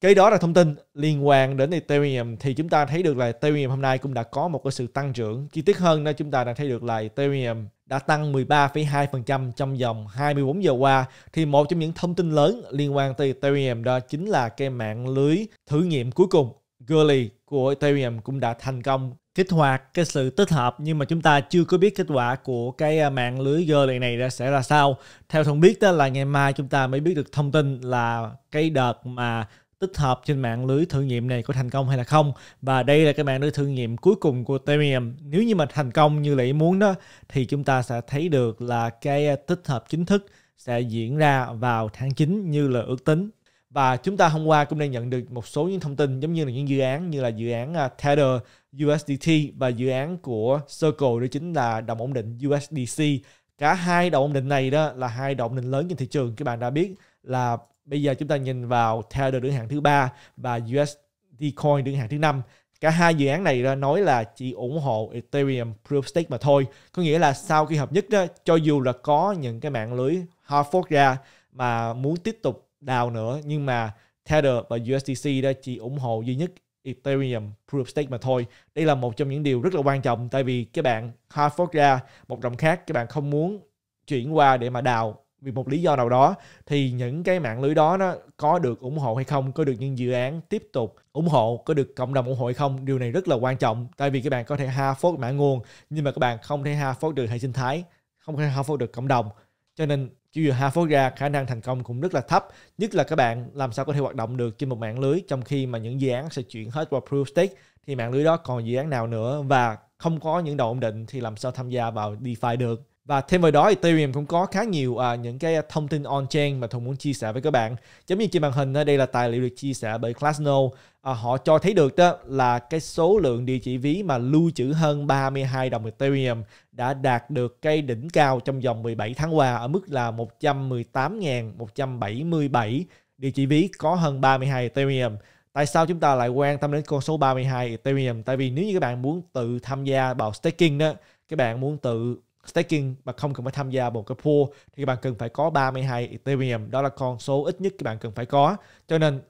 cái đó là thông tin liên quan đến Ethereum thì chúng ta thấy được là Ethereum hôm nay cũng đã có một cái sự tăng trưởng chi tiết hơn đó chúng ta đã thấy được là Ethereum đã tăng 13,2% trong vòng 24 giờ qua thì một trong những thông tin lớn liên quan tới Ethereum đó chính là cái mạng lưới thử nghiệm cuối cùng Gully của Ethereum cũng đã thành công kích hoạt cái sự tích hợp nhưng mà chúng ta chưa có biết kết quả của cái à, mạng lưới Gully này ra sẽ là sao. Theo thông biết đó là ngày mai chúng ta mới biết được thông tin là cái đợt mà tích hợp trên mạng lưới thử nghiệm này có thành công hay là không và đây là cái mạng lưới thử nghiệm cuối cùng của Ethereum nếu như mà thành công như là muốn đó thì chúng ta sẽ thấy được là cái ờ, tích hợp chính thức sẽ diễn ra vào tháng 9 như là ước tính và chúng ta hôm qua cũng đang nhận được một số những thông tin giống như là những dự án như là dự án ờ, Tether USDT và dự án của Circle đó chính là đồng ổn định USDC cả hai đồng ổn định này đó là hai đồng ổn định lớn trên thị trường các bạn đã biết là Bây giờ chúng ta nhìn vào Tether đứng hạng thứ ba và USD Coin đứng hạng thứ năm. Cả hai dự án này ra nói là chỉ ủng hộ Ethereum Proof Stake mà thôi. Có nghĩa là sau khi hợp nhất đó, cho dù là có những cái mạng lưới hard fork ra mà muốn tiếp tục đào nữa nhưng mà Tether và USDC đó chỉ ủng hộ duy nhất Ethereum Proof Stake mà thôi. Đây là một trong những điều rất là quan trọng tại vì các bạn hard fork ra một đồng khác các bạn không muốn chuyển qua để mà đào vì một lý do nào đó thì những cái mạng lưới đó nó có được ủng hộ hay không có được những dự án tiếp tục ủng hộ có được cộng đồng ủng hộ hay không điều này rất là quan trọng tại vì các bạn có thể ha phốt mã nguồn nhưng mà các bạn không thể ha phốt được hệ sinh thái không thể ha phốt được cộng đồng cho nên chỉ vừa ha phốt ra khả năng thành công cũng rất là thấp nhất là các bạn làm sao có thể hoạt động được trên một mạng lưới trong khi mà những dự án sẽ chuyển hết qua proof stake thì mạng lưới đó còn dự án nào nữa và không có những đầu ổn định thì làm sao tham gia vào DeFi được và thêm vào đó Ethereum cũng có khá nhiều à, những cái thông tin on-chain mà Thùng muốn chia sẻ với các bạn. Giống như trên màn hình đây là tài liệu được chia sẻ bởi Classno. À, họ cho thấy được đó là cái số lượng địa chỉ ví mà lưu trữ hơn 32 đồng Ethereum đã đạt được cái đỉnh cao trong vòng 17 tháng qua ở mức là 118.177 địa chỉ ví có hơn 32 Ethereum. Tại sao chúng ta lại quan tâm đến con số 32 Ethereum? Tại vì nếu như các bạn muốn tự tham gia vào staking đó, các bạn muốn tự staking mà không cần phải tham gia một cái pool thì các bạn cần phải có 32 Ethereum đó là con số ít nhất các bạn cần phải có cho nên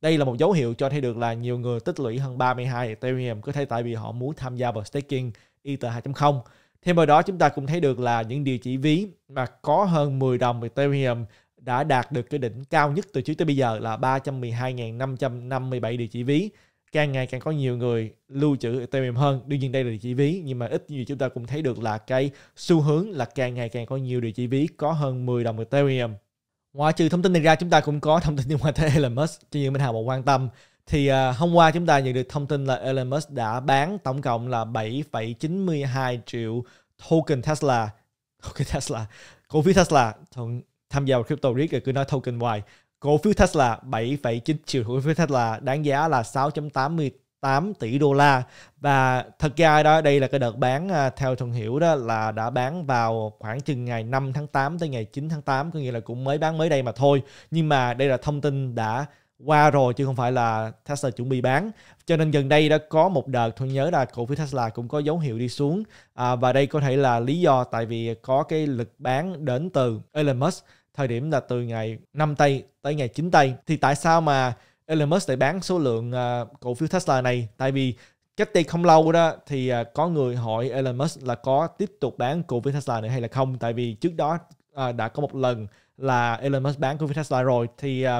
đây là một dấu hiệu cho thấy được là nhiều người tích lũy hơn 32 Ethereum có thể tại vì họ muốn tham gia vào staking Ether 2.0 thêm vào đó chúng ta cũng thấy được là những địa chỉ ví mà có hơn 10 đồng Ethereum đã đạt được cái đỉnh cao nhất từ trước tới bây giờ là 312.557 địa chỉ ví càng ngày càng có nhiều người lưu trữ Ethereum hơn. Đương nhiên đây là địa chỉ ví nhưng mà ít nhiều chúng ta cũng thấy được là cái xu hướng là càng ngày càng có nhiều địa chỉ ví có hơn 10 đồng Ethereum. Ngoài trừ thông tin này ra chúng ta cũng có thông tin liên quan tới Elon Musk cho những bên hàng mà quan tâm. Thì uh, hôm qua chúng ta nhận được thông tin là Elon Musk đã bán tổng cộng là 7,92 triệu token Tesla. Token Tesla. Cổ phiếu Tesla. Thuận tham gia vào crypto riết rồi cứ nói token hoài cổ phiếu Tesla 7,9 triệu cổ phiếu Tesla đáng giá là 6.88 tỷ đô la và thật ra đó đây là cái đợt bán à, theo thông hiểu đó là đã bán vào khoảng chừng ngày 5 tháng 8 tới ngày 9 tháng 8 có nghĩa là cũng mới bán mới đây mà thôi nhưng mà đây là thông tin đã qua rồi chứ không phải là Tesla chuẩn bị bán cho nên gần đây đã có một đợt tôi nhớ là cổ phiếu Tesla cũng có dấu hiệu đi xuống à, và đây có thể là lý do tại vì có cái lực bán đến từ Elon Musk thời điểm là từ ngày 5 tây tới ngày 9 tây thì tại sao mà Elon Musk lại bán số lượng uh, cổ phiếu Tesla này tại vì cách đây không lâu đó thì uh, có người hỏi Elon Musk là có tiếp tục bán cổ phiếu Tesla nữa hay là không tại vì trước đó uh, đã có một lần là Elon Musk bán cổ phiếu Tesla rồi thì uh,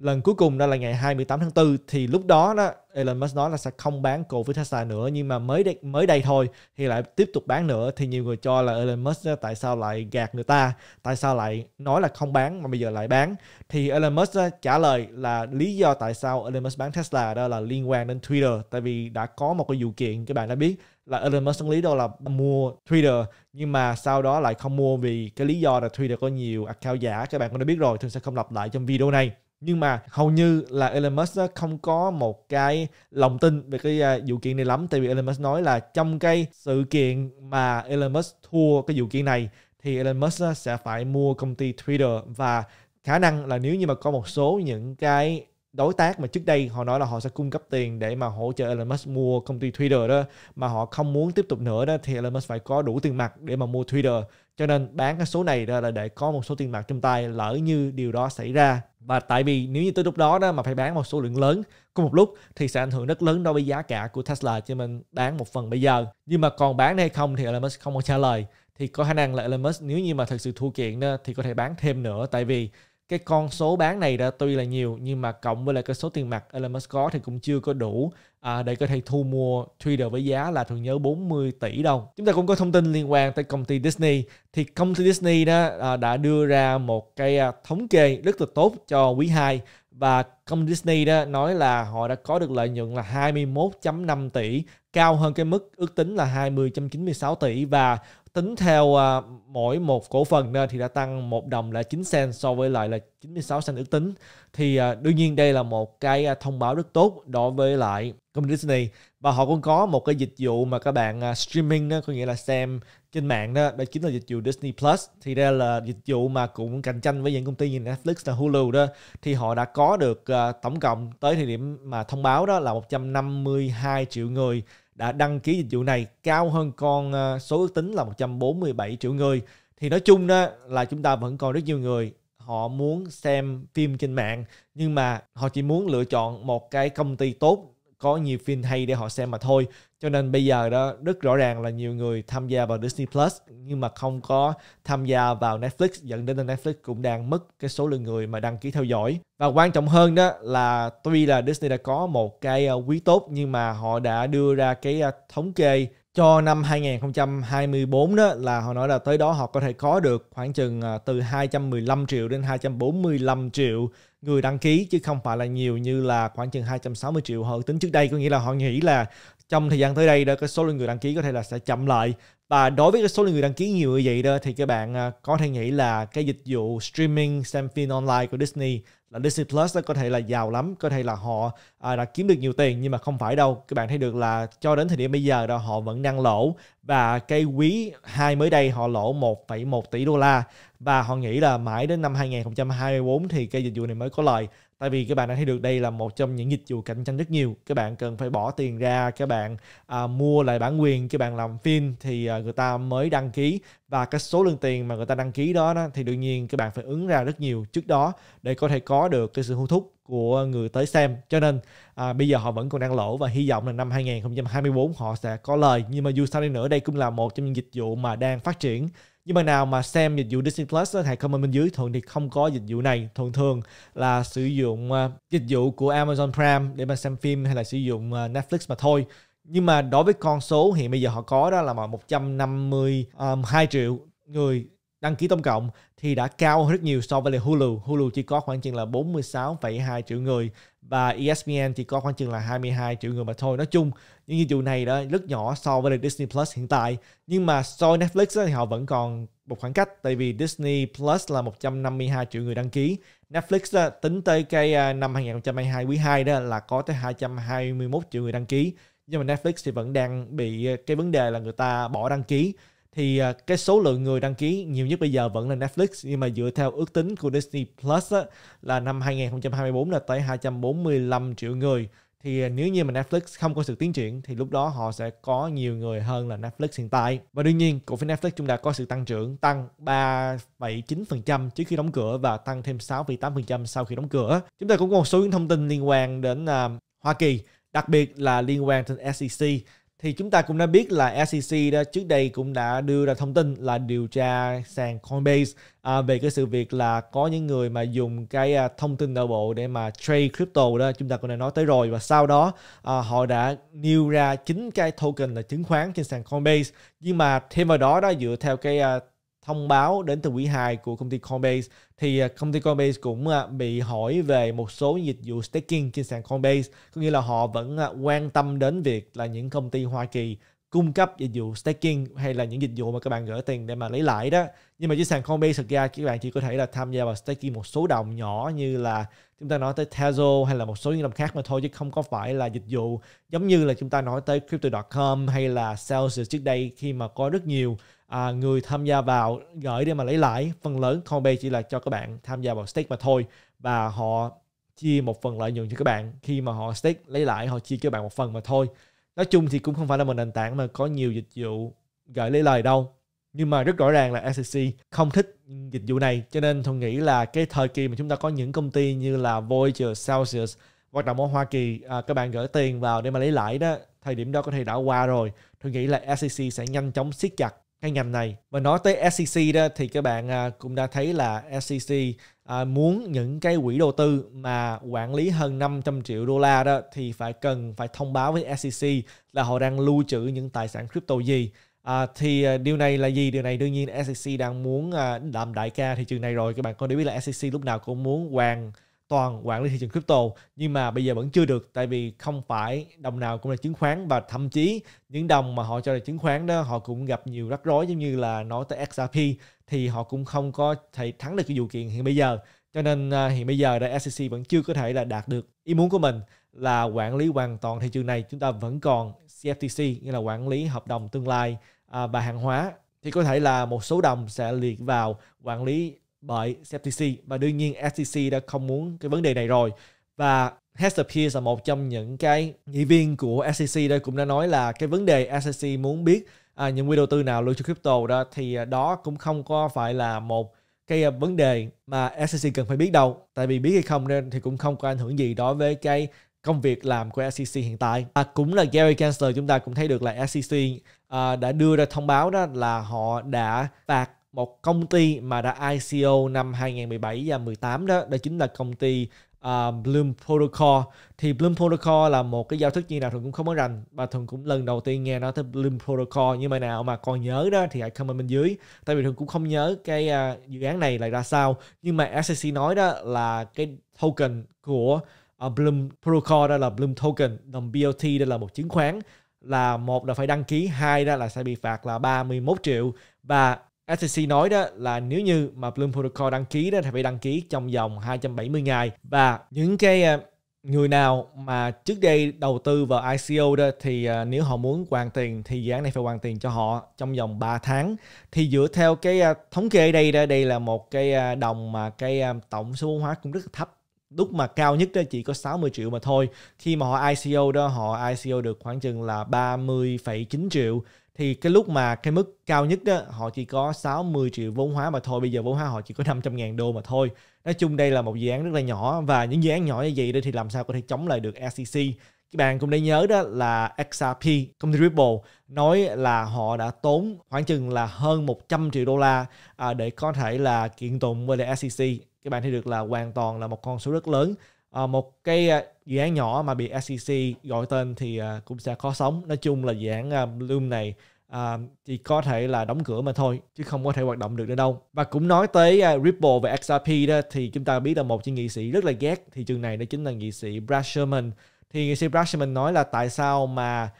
lần cuối cùng đó là ngày 28 tháng 4 thì lúc đó đó Elon Musk nói là sẽ không bán cổ phiếu Tesla nữa nhưng mà mới đây, mới đây thôi thì lại tiếp tục bán nữa thì nhiều người cho là Elon Musk đó, tại sao lại gạt người ta tại sao lại nói là không bán mà bây giờ lại bán thì Elon Musk đó, trả lời là lý do tại sao Elon Musk bán Tesla đó là liên quan đến Twitter tại vì đã có một cái vụ kiện các bạn đã biết là Elon Musk lý đó là mua Twitter nhưng mà sau đó lại không mua vì cái lý do là Twitter có nhiều account giả các bạn cũng đã biết rồi thường sẽ không lặp lại trong video này nhưng mà hầu như là Elon Musk không có một cái lòng tin về cái à, vụ kiện này lắm tại vì Elon Musk nói là trong cái sự kiện mà Elon Musk thua cái vụ kiện này thì Elon Musk sẽ phải mua công ty Twitter và khả năng là nếu như mà có một số những cái đối tác mà trước đây họ nói là họ sẽ cung cấp tiền để mà hỗ trợ Elon Musk mua công ty Twitter đó mà họ không muốn tiếp tục nữa đó thì Elon Musk phải có đủ tiền mặt để mà mua Twitter cho nên bán cái số này ra là để có một số tiền mặt trong tay lỡ như điều đó xảy ra và tại vì nếu như tới lúc đó đó mà phải bán một số lượng lớn cùng một lúc thì sẽ ảnh hưởng rất lớn đối với giá cả của Tesla cho mình bán một phần bây giờ nhưng mà còn bán hay không thì Elon Musk không có trả lời thì có khả năng là Elon Musk nếu như mà thật sự thua kiện đó, thì có thể bán thêm nữa tại vì cái con số bán này đã tuy là nhiều nhưng mà cộng với lại cái số tiền mặt Elon Musk có thì cũng chưa có đủ à, để có thể thu mua Twitter với giá là thường nhớ 40 tỷ đồng. Chúng ta cũng có thông tin liên quan tới công ty Disney. Thì công ty Disney đó à, đã đưa ra một cái à, thống kê rất là tốt cho quý 2 và công ty Disney đó nói là họ đã có được lợi nhuận là 21.5 tỷ cao hơn cái mức ước tính là 20.96 tỷ và tính theo uh, mỗi một cổ phần nên thì đã tăng một đồng là 9 cent so với lại là 96 cent ước tính thì uh, đương nhiên đây là một cái uh, thông báo rất tốt đối với lại công ty Disney và họ cũng có một cái dịch vụ mà các bạn uh, streaming đó có nghĩa là xem trên mạng đó đó chính là dịch vụ Disney Plus thì đây là dịch vụ mà cũng cạnh tranh với những công ty như Netflix là Hulu đó thì họ đã có được uh, tổng cộng tới thời điểm mà thông báo đó là 152 triệu người đã đăng ký dịch vụ này cao hơn con ờ, số ước tính là 147 triệu người. Thì nói chung đó là chúng ta vẫn còn rất nhiều người họ muốn xem phim trên mạng nhưng mà họ chỉ muốn lựa chọn một cái công ty tốt có nhiều phim hay để họ xem mà thôi cho nên bây giờ đó rất rõ ràng là nhiều người tham gia vào Disney Plus nhưng mà không có tham gia vào Netflix dẫn đến là Netflix cũng đang mất cái số lượng người mà đăng ký theo dõi và quan trọng hơn đó là tuy là Disney đã có một cái ờ, quý tốt nhưng mà họ đã đưa ra cái ờ, thống kê cho năm 2024 đó là họ nói là tới đó họ có thể có được khoảng chừng ờ, từ 215 triệu đến 245 triệu người đăng ký chứ không phải là nhiều như là khoảng chừng 260 triệu họ tính trước đây có nghĩa là họ nghĩ là trong thời gian tới đây đó cái số lượng người đăng ký có thể là sẽ chậm lại và đối với cái số lượng người đăng ký nhiều như vậy đó thì các bạn à, có thể nghĩ là cái dịch vụ streaming xem phim online của Disney là Disney Plus đó có thể là giàu lắm có thể là họ à, đã kiếm được nhiều tiền nhưng mà không phải đâu các bạn thấy được là cho đến thời điểm bây giờ đó họ vẫn đang lỗ và cái quý 2 mới đây họ lỗ 1,1 tỷ đô la và họ nghĩ là mãi đến năm 2024 thì cái dịch vụ này mới có lời tại vì các bạn đã thấy được đây là một trong những dịch vụ cạnh tranh rất nhiều các bạn cần phải bỏ tiền ra các bạn à, mua lại bản quyền các bạn làm phim thì à, người ta mới đăng ký và cái số lượng tiền mà người ta đăng ký đó, đó thì đương nhiên các bạn phải ứng ra rất nhiều trước đó để có thể có được cái sự hút hút của người tới xem cho nên à, bây giờ họ vẫn còn đang lỗ và hy vọng là năm 2024 họ sẽ có lời nhưng mà dù sao đi nữa đây cũng là một trong những dịch vụ mà đang phát triển nhưng mà nào mà xem dịch vụ Disney Plus thì comment bên dưới thường thì không có dịch vụ này thường thường là sử dụng à, dịch vụ của Amazon Prime để mà xem phim hay là sử dụng à, Netflix mà thôi nhưng mà đối với con số hiện bây giờ họ có đó là mà 152 triệu người đăng ký tổng cộng thì đã cao hơn rất nhiều so với lại Hulu. Hulu chỉ có khoảng chừng là 46,2 triệu người và ESPN chỉ có khoảng chừng là 22 triệu người mà thôi. Nói chung những dịch vụ này đó rất nhỏ so với lại Disney Plus hiện tại. Nhưng mà so với Netflix thì họ vẫn còn một khoảng cách tại vì Disney Plus là 152 triệu người đăng ký. Netflix tính tới cái à, năm 2022 quý 2 đó là có tới 221 triệu người đăng ký. Nhưng mà Netflix thì vẫn đang bị à, cái vấn đề là người ta bỏ đăng ký thì à, cái số lượng người đăng ký nhiều nhất bây giờ vẫn là Netflix nhưng mà dựa theo ước tính của Disney Plus á, là năm 2024 là tới 245 triệu người thì à, nếu như mà Netflix không có sự tiến triển thì lúc đó họ sẽ có nhiều người hơn là Netflix hiện tại. Và đương nhiên, cổ phiếu Netflix chúng đã có sự tăng trưởng tăng 3,9% trước khi đóng cửa và tăng thêm 6,8% sau khi đóng cửa. Chúng ta cũng có một số những thông tin liên quan đến uh, Hoa Kỳ, đặc biệt là liên quan đến SEC thì chúng ta cũng đã biết là SEC đó trước đây cũng đã đưa ra thông tin là điều tra sàn Coinbase à, về cái sự việc là có những người mà dùng cái à, thông tin nội bộ để mà trade crypto đó chúng ta cũng đã nói tới rồi và sau đó à, họ đã nêu ra chính cái token là chứng khoán trên sàn Coinbase nhưng mà thêm vào đó đó dựa theo cái à, thông báo đến từ quý 2 của công ty Coinbase thì à, công ty Coinbase cũng à, bị hỏi về một số dịch vụ staking trên sàn Coinbase có nghĩa là họ vẫn à, quan tâm đến việc là những công ty Hoa Kỳ cung cấp dịch vụ staking hay là những dịch vụ mà các bạn gửi tiền để mà lấy lãi đó nhưng mà trên sàn Coinbase thực ra các bạn chỉ có thể là tham gia vào staking một số đồng nhỏ như là chúng ta nói tới Tezos hay là một số những đồng khác mà thôi chứ không có phải là dịch vụ giống như là chúng ta nói tới Crypto.com hay là Celsius trước đây khi mà có rất nhiều à, người tham gia vào gửi để mà lấy lãi phần lớn Coinbase chỉ là cho các bạn tham gia vào stake mà thôi và họ chia một phần lợi nhuận cho các bạn khi mà họ stake lấy lãi họ chia cho các bạn một phần mà thôi nói chung thì cũng không phải là một nền tảng mà có nhiều dịch vụ gửi lấy lời đâu nhưng mà rất rõ ràng là SEC không thích dịch vụ này cho nên tôi nghĩ là cái thời kỳ mà chúng ta có những công ty như là Voyager, Celsius hoạt động ở Hoa Kỳ à, các bạn gửi tiền vào để mà lấy lãi đó thời điểm đó có thể đã qua rồi tôi nghĩ là SEC sẽ nhanh chóng siết chặt cái ngành này và nói tới SEC đó thì các bạn à, cũng đã thấy là SEC à, muốn những cái quỹ đầu tư mà quản lý hơn 500 triệu đô la đó thì phải cần phải thông báo với SEC là họ đang lưu trữ những tài sản crypto gì À, thì à, điều này là gì? Điều này đương nhiên SEC đang muốn làm đại ca thị trường này rồi. Các bạn có để biết là SEC lúc nào cũng muốn hoàn toàn quản lý thị trường crypto nhưng mà bây giờ vẫn chưa được tại vì không phải đồng nào cũng là chứng khoán và thậm chí những đồng mà họ cho là chứng khoán đó họ cũng gặp nhiều rắc rối giống như là nói tới XRP thì họ cũng không có thể thắng được cái vụ kiện hiện bây giờ cho nên à, hiện bây giờ là SEC vẫn chưa có thể là đạt được ý muốn của mình là quản lý hoàn toàn thị trường này chúng ta vẫn còn CFTC nghĩa là quản lý hợp đồng tương lai à, và hàng hóa thì có thể là một số đồng sẽ liệt vào quản lý bởi CFTC và đương nhiên SEC đã không muốn cái vấn đề này rồi và Hester Pierce là một trong những cái nghị viên của SEC đây cũng đã nói là cái vấn đề SEC muốn biết à, những quỹ đầu tư nào lưu trữ crypto đó thì à, đó cũng không có phải là một cái à, vấn đề mà SEC cần phải biết đâu tại vì biết hay không nên thì cũng không có ảnh hưởng gì đối với cái công việc làm của SEC hiện tại à, cũng là Gary Gensler chúng ta cũng thấy được là SEC à, đã đưa ra thông báo đó là họ đã phạt một công ty mà đã ICO năm 2017 và 18 đó đó chính là công ty uh, Bloom Protocol thì Bloom Protocol là một cái giao thức như nào thường cũng không có rành và thường cũng lần đầu tiên nghe nói tới Bloom Protocol nhưng mà nào mà còn nhớ đó thì hãy comment bên dưới tại vì thường cũng không nhớ cái uh, dự án này là ra sao nhưng mà SEC nói đó là cái token của uh, Bloom Protocol đó là Bloom Token đồng BOT đây là một chứng khoán là một là phải đăng ký hai đó là sẽ bị phạt là 31 triệu và SEC nói đó là nếu như mà Bloom Protocol đăng ký đó thì phải đăng ký trong vòng 270 ngày và những cái ờ, người nào mà trước đây đầu tư vào ICO đó thì ờ, nếu họ muốn hoàn tiền thì dự án này phải hoàn tiền cho họ trong vòng 3 tháng thì dựa theo cái ờ, thống kê đây đó đây là một cái đồng mà cái tổng số vốn hóa cũng rất là thấp lúc mà cao nhất đó chỉ có 60 triệu mà thôi. Khi mà họ ICO đó họ ICO được khoảng chừng là 30,9 triệu thì cái lúc mà cái mức cao nhất đó họ chỉ có 60 triệu vốn hóa mà thôi bây giờ vốn hóa họ chỉ có 500 ngàn đô mà thôi nói chung đây là một dự án rất là nhỏ và những dự án nhỏ như vậy đó thì làm sao có thể chống lại được SEC các bạn cũng nên nhớ đó là XRP công ty Ripple nói là họ đã tốn khoảng chừng là hơn 100 triệu đô la à, để có thể là kiện tụng với lại SEC các bạn thấy được là hoàn toàn là một con số rất lớn à, một cái ờ, dự án nhỏ mà bị SEC gọi tên thì ờ, cũng sẽ khó sống nói chung là dự án Bloom này à, chỉ có thể là đóng cửa mà thôi chứ không có thể hoạt động được nữa đâu và cũng nói tới uh, Ripple và XRP đó thì chúng ta biết là một trong nghị sĩ rất là ghét thị trường này đó chính là nghị sĩ Brad Sherman thì nghị sĩ Brad Sherman nói là tại sao mà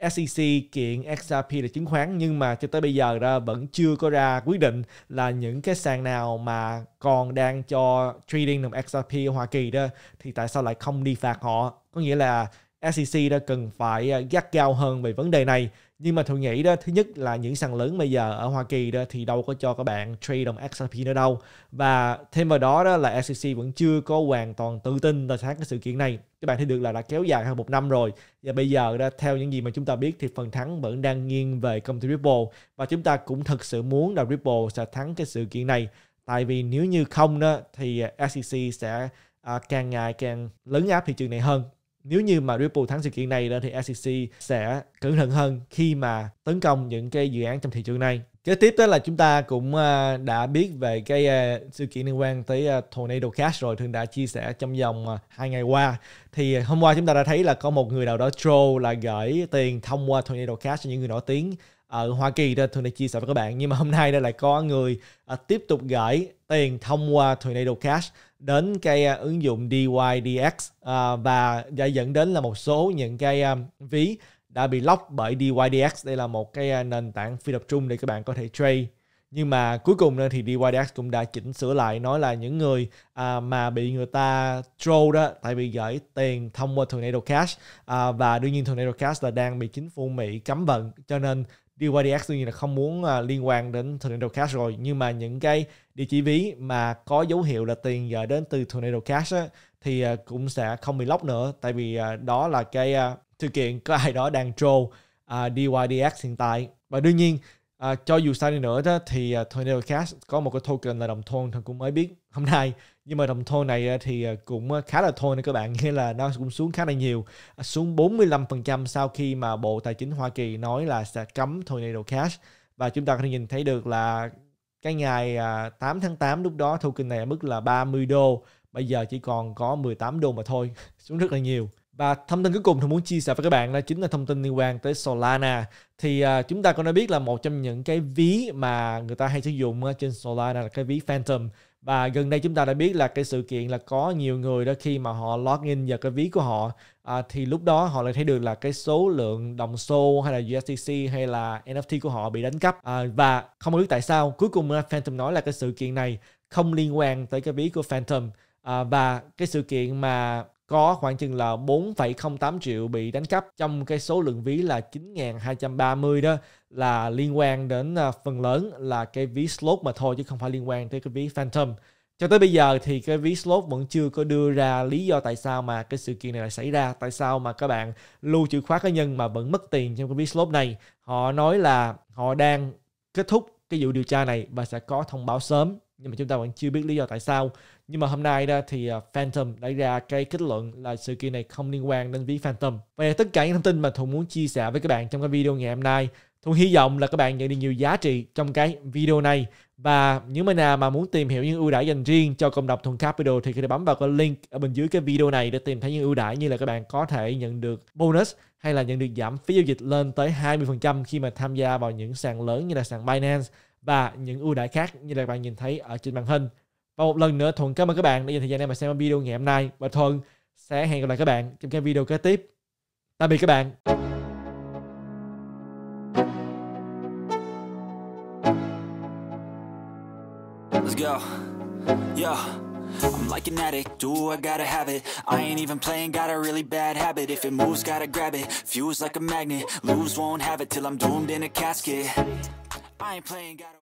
SEC kiện XRP là chứng khoán nhưng mà cho tới bây giờ ra vẫn chưa có ra quyết định là những cái sàn nào mà còn đang cho trading đồng XRP ở Hoa Kỳ đó thì tại sao lại không đi phạt họ có nghĩa là SEC đã cần phải à, gắt gao hơn về vấn đề này nhưng mà tôi nghĩ đó thứ nhất là những sàn lớn bây giờ ở Hoa Kỳ đó thì đâu có cho các bạn trade đồng XRP nữa đâu và thêm vào đó đó là SEC vẫn chưa có hoàn toàn tự tin tại sát cái sự kiện này các bạn thấy được là đã kéo dài hơn một năm rồi và bây giờ đó theo những gì mà chúng ta biết thì phần thắng vẫn đang nghiêng về công ty Ripple và chúng ta cũng thực sự muốn là Ripple sẽ thắng cái sự kiện này tại vì nếu như không đó thì SEC sẽ à, càng ngày càng lớn áp thị trường này hơn nếu như mà Ripple thắng sự kiện này lên thì SEC sẽ cẩn thận hơn khi mà tấn công những cái dự án trong thị trường này. Kế tiếp đó là chúng ta cũng ờ, đã biết về cái ờ, sự kiện liên quan tới ờ, Tornado Cash rồi, thường đã chia sẻ trong vòng hai ngày qua. Thì hôm qua chúng ta đã thấy là có một người nào đó troll là gửi tiền thông qua Tornado Cash cho những người nổi tiếng ở ờ, Hoa Kỳ đó thường này chia sẻ với các bạn nhưng mà hôm nay đây lại có người uh, tiếp tục gửi tiền thông qua Tornado Cash đến cái uh, ứng dụng DYDX uh, và đã dẫn đến là một số những cái um, ví đã bị lock bởi DYDX đây là một cái uh, nền tảng phi tập trung để các bạn có thể trade nhưng mà cuối cùng thì DYDX cũng đã chỉnh sửa lại nói là những người à, mà bị người ta troll đó tại vì gửi tiền thông qua Tornado Cash à, và đương nhiên Tornado Cash là đang bị chính phủ Mỹ cấm vận cho nên DYDX đương nhiên là không muốn à, liên quan đến Tornado Cash rồi nhưng mà những cái địa chỉ ví mà có dấu hiệu là tiền gửi đến từ Tornado Cash á, thì à, cũng sẽ không bị lóc nữa tại vì à, đó là cái sự kiện có ai đó đang troll DYDX hiện tại và đương nhiên À, cho dù sao đi nữa đó thì uh, à, Tornado Cash có một cái token là đồng thôn thì cũng mới biết hôm nay nhưng mà đồng thôn này à, thì à, cũng khá là thôn nè các bạn nghĩa là nó cũng xuống khá là nhiều xuống 45% sau khi mà Bộ Tài chính Hoa Kỳ nói là sẽ cấm Tornado Cash và chúng ta có thể nhìn thấy được là cái ngày 8 tháng 8 lúc đó token này ở mức là 30 đô bây giờ chỉ còn có 18 đô mà thôi xuống rất là nhiều và thông tin cuối cùng tôi muốn chia sẻ với các bạn đó chính là thông tin liên quan tới Solana. Thì uh, chúng ta cũng đã biết là một trong những cái ví mà người ta hay sử dụng trên Solana là cái ví Phantom. Và gần đây chúng ta đã biết là cái sự kiện là có nhiều người đó khi mà họ login vào cái ví của họ à, thì lúc đó họ lại thấy được là cái số lượng đồng xô hay là USDC hay là NFT của họ bị đánh cắp à, và không biết tại sao cuối cùng Phantom nói là cái sự kiện này không liên quan tới cái ví của Phantom à, và cái sự kiện mà có khoảng chừng là 4,08 triệu bị đánh cắp trong cái số lượng ví là 9.230 đó là liên quan đến à, phần lớn là cái ví slot mà thôi chứ không phải liên quan tới cái ví phantom cho tới bây giờ thì cái ví slot vẫn chưa có đưa ra lý do tại sao mà cái sự kiện này lại xảy ra tại sao mà các bạn lưu chữ khóa cá nhân mà vẫn mất tiền trong cái ví slot này họ nói là họ đang kết thúc cái vụ điều tra này và sẽ có thông báo sớm nhưng mà chúng ta vẫn chưa biết lý do tại sao nhưng mà hôm nay đó thì à, Phantom đã ra cái kết luận là sự kiện này không liên quan đến ví Phantom vậy tất cả những thông tin mà thu muốn chia sẻ với các bạn trong cái video ngày hôm nay thu hy vọng là các bạn nhận được nhiều giá trị trong cái video này và những bạn nào mà muốn tìm hiểu những ưu đãi dành riêng cho cộng đồng Thuần Capital thì có thể bấm vào cái link ở bên dưới cái video này để tìm thấy những ưu đãi như là các bạn có thể nhận được bonus hay là nhận được giảm phí giao dịch lên tới 20% khi mà tham gia vào những sàn lớn như là sàn Binance và những ưu đãi khác như là bạn nhìn thấy ở trên màn hình. Và một lần nữa Thuận cảm ơn các bạn đã dành thời gian để mà xem video ngày hôm nay và Thuận sẽ hẹn gặp lại các bạn trong các video kế tiếp. Tạm biệt các bạn. go. Yo. I'm like an addict, do I gotta have it I ain't even playing, got a really bad habit If it moves, gotta grab it, fuse like a magnet Lose, won't have it till I'm doomed in a casket I ain't playing, gotta.